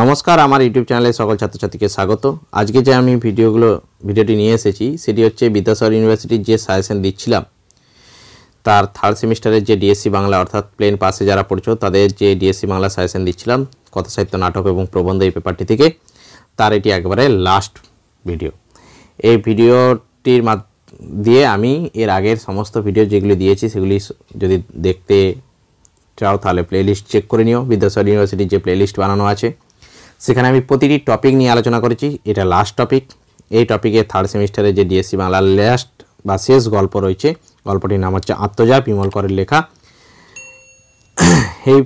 নমস্কার আমার ইউটিউব চ্যানেলে সকল ছাত্রছাত্রীকে স্বাগত আজকে যে আমি ভিডিওগুলো ভিডিওটি নিয়ে এসেছি সেটি হচ্ছে বিদ্যাসাগর ইউনিভার্সিটির যে সাজেশন দিচ্ছিলাম তার থার্ড সেমিস্টারের যে ডিএসসি e বাংলা অর্থাৎ প্লেন পাসে যারা পড়ছো তাদের যে ডিএসসি e বাংলা সাজেশন দিচ্ছিলাম কথা সাহিত্য নাটক এবং প্রবন্ধ এই পেপারটি থেকে তার এটি একবারে লাস্ট ভিডিও এই ভিডিওটির দিয়ে আমি এর আগের সমস্ত ভিডিও যেগুলি দিয়েছি সেগুলি যদি দেখতে চাও তাহলে প্লেলিস্ট চেক করে নিও বিদ্যাসাগর ইউনিভার্সিটির যে প্লেলিস্ট বানানো আছে সেখানে আমি প্রতিটি টপিক নিয়ে আলোচনা করেছি এটা লাস্ট টপিক এই টপিকে থার্ড সেমিস্টারে যে ডিএসসি বাংলার লাস্ট বা শেষ গল্প রয়েছে গল্পটির নাম হচ্ছে আত্মজা বিমল করের লেখা এই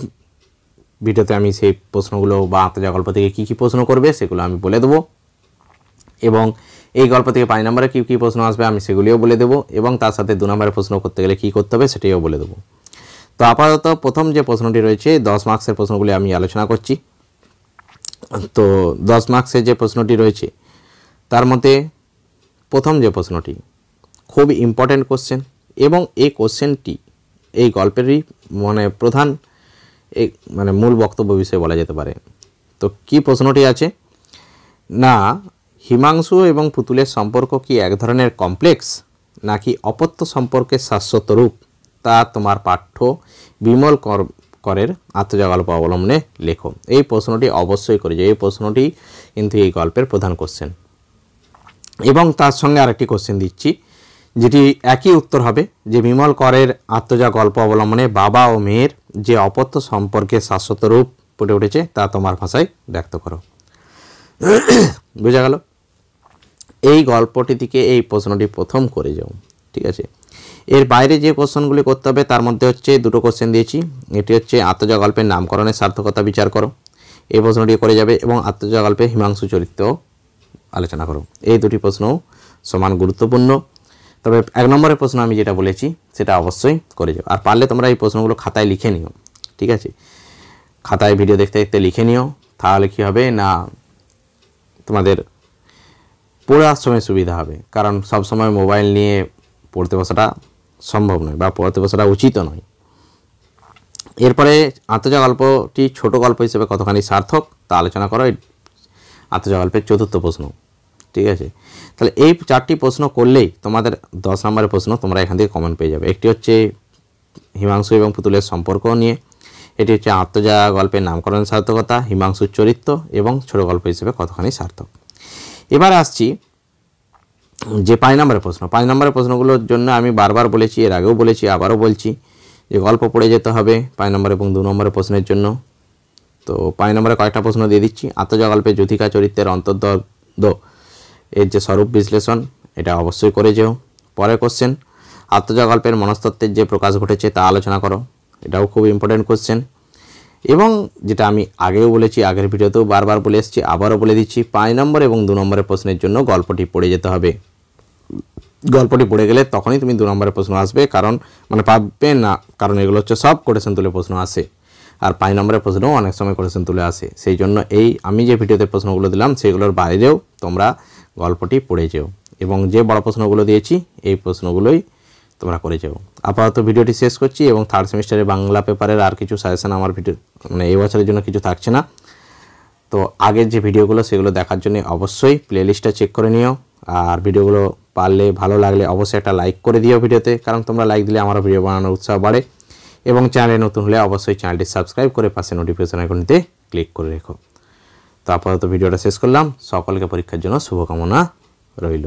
ভিডিওতে আমি সেই প্রশ্নগুলো বা আত্মজা গল্প থেকে কী কী প্রশ্ন করবে সেগুলো আমি বলে দেবো এবং এই গল্প থেকে পাঁচ নম্বরে কী কী প্রশ্ন আসবে আমি সেগুলিও বলে দেবো এবং তার সাথে দু নম্বরে প্রশ্ন করতে গেলে কী করতে হবে সেটিও বলে দেবো তো আপাতত প্রথম যে প্রশ্নটি রয়েছে দশ মার্ক্সের প্রশ্নগুলি আমি আলোচনা করছি তো দশ মার্কসের যে প্রশ্নটি রয়েছে তার মধ্যে প্রথম যে প্রশ্নটি খুব ইম্পর্ট্যান্ট কোশ্চেন এবং এই কোশ্চেনটি এই গল্পেরই মানে প্রধান এই মানে মূল বক্তব্য বিষয়ে বলা যেতে পারে তো কি প্রশ্নটি আছে না হিমাংশু এবং পুতুলের সম্পর্ক কি এক ধরনের কমপ্লেক্স নাকি অপত্য সম্পর্কের শাশ্বত রূপ তা তোমার পাঠ্য বিমল করের গল্প অবলম্বনে লেখো এই প্রশ্নটি অবশ্যই করে যে এই প্রশ্নটি কিন্তু এই গল্পের প্রধান কোশ্চেন এবং তার সঙ্গে আরেকটি কোশ্চেন দিচ্ছি যেটি একই উত্তর হবে যে বিমল করের আত্মজা গল্প অবলম্বনে বাবা ও মেয়ের যে অপত্য সম্পর্কে শাশ্বত রূপ ফুটে উঠেছে তা তোমার ভাষায় ব্যক্ত করো বোঝা গেল এই গল্পটি থেকে এই প্রশ্নটি প্রথম করে যাও ঠিক আছে এর বাইরে যে কোশ্চেনগুলি করতে হবে তার মধ্যে হচ্ছে দুটো কোশ্চেন দিয়েছি এটি হচ্ছে আত্মজা গল্পের নামকরণের সার্থকতা বিচার করো এই প্রশ্নটি করে যাবে এবং আত্মজা গল্পে হিমাংশু চরিত্র আলোচনা করো এই দুটি প্রশ্নও সমান গুরুত্বপূর্ণ তবে এক নম্বরের প্রশ্ন আমি যেটা বলেছি সেটা অবশ্যই করে যাও আর পারলে তোমরা এই প্রশ্নগুলো খাতায় লিখে নিও ঠিক আছে খাতায় ভিডিও দেখতে দেখতে লিখে নিও তাহলে কী হবে না তোমাদের পড়ার সময় সুবিধা হবে কারণ সব সময় মোবাইল নিয়ে পড়তে বসাটা সম্ভব নয় বা পড়তে বসাটা উচিত নয় এরপরে আত্মজা গল্পটি ছোট গল্প হিসেবে কতখানি সার্থক তা আলোচনা করো আত্মজা গল্পের চতুর্থ প্রশ্ন ঠিক আছে তাহলে এই চারটি প্রশ্ন করলেই তোমাদের দশ নম্বরের প্রশ্ন তোমরা এখান থেকে কমেন্ট পেয়ে যাবে একটি হচ্ছে হিমাংশু এবং পুতুলের সম্পর্ক নিয়ে এটি হচ্ছে আত্মজা গল্পের নামকরণ সার্থকতা হিমাংশুর চরিত্র এবং ছোট গল্প হিসেবে কতখানি সার্থক এবার আসছি যে পাঁচ নম্বরের প্রশ্ন পাঁচ নম্বরের প্রশ্নগুলোর জন্য আমি বারবার বলেছি এর আগেও বলেছি আবারও বলছি যে গল্প পড়ে যেতে হবে পাঁচ নম্বর এবং দু নম্বরের প্রশ্নের জন্য তো পাঁচ নম্বরে কয়েকটা প্রশ্ন দিয়ে দিচ্ছি আত্মজগল্পে যুথিকা চরিত্রের অন্তর্দ এর যে স্বরূপ বিশ্লেষণ এটা অবশ্যই করে যেও পরে কোশ্চেন আত্মজগল্পের মনস্তত্ত্বের যে প্রকাশ ঘটেছে তা আলোচনা করো এটাও খুব ইম্পর্টেন্ট কোশ্চেন এবং যেটা আমি আগেও বলেছি আগের ভিডিওতেও বারবার বলে এসেছি আবারও বলে দিচ্ছি পাঁচ নম্বর এবং দু নম্বরের প্রশ্নের জন্য গল্পটি পড়ে যেতে হবে গল্পটি পড়ে গেলে তখনই তুমি দু নম্বরের প্রশ্ন আসবে কারণ মানে পাবে না কারণ এগুলো হচ্ছে সব কোটেশন তুলে প্রশ্ন আসে আর পাঁচ নম্বরের প্রশ্নও অনেক সময় কোটেশন তুলে আসে সেই জন্য এই আমি যে ভিডিওতে প্রশ্নগুলো দিলাম সেগুলোর বাইরেও তোমরা গল্পটি পড়ে যেও এবং যে বড় প্রশ্নগুলো দিয়েছি এই প্রশ্নগুলোই তোমরা করে যাও আপাতত ভিডিওটি শেষ করছি এবং থার্ড সেমিস্টারে বাংলা পেপারের আর কিছু সাজেশান আমার ভিডিও মানে এই বছরের জন্য কিছু থাকছে না তো আগের যে ভিডিওগুলো সেগুলো দেখার জন্য অবশ্যই প্লেলিস্টটা চেক করে নিও আর ভিডিওগুলো পারলে ভালো লাগলে অবশ্যই একটা লাইক করে দিও ভিডিওতে কারণ তোমরা লাইক দিলে আমার ভিডিও বানানোর উৎসাহ বাড়ে এবং চ্যানেলে নতুন হলে অবশ্যই চ্যানেলটি সাবস্ক্রাইব করে পাশে নোটিফিকেশন আইকনটিতে ক্লিক করে রেখো তো আপাতত ভিডিওটা শেষ করলাম সকলকে পরীক্ষার জন্য শুভকামনা রইল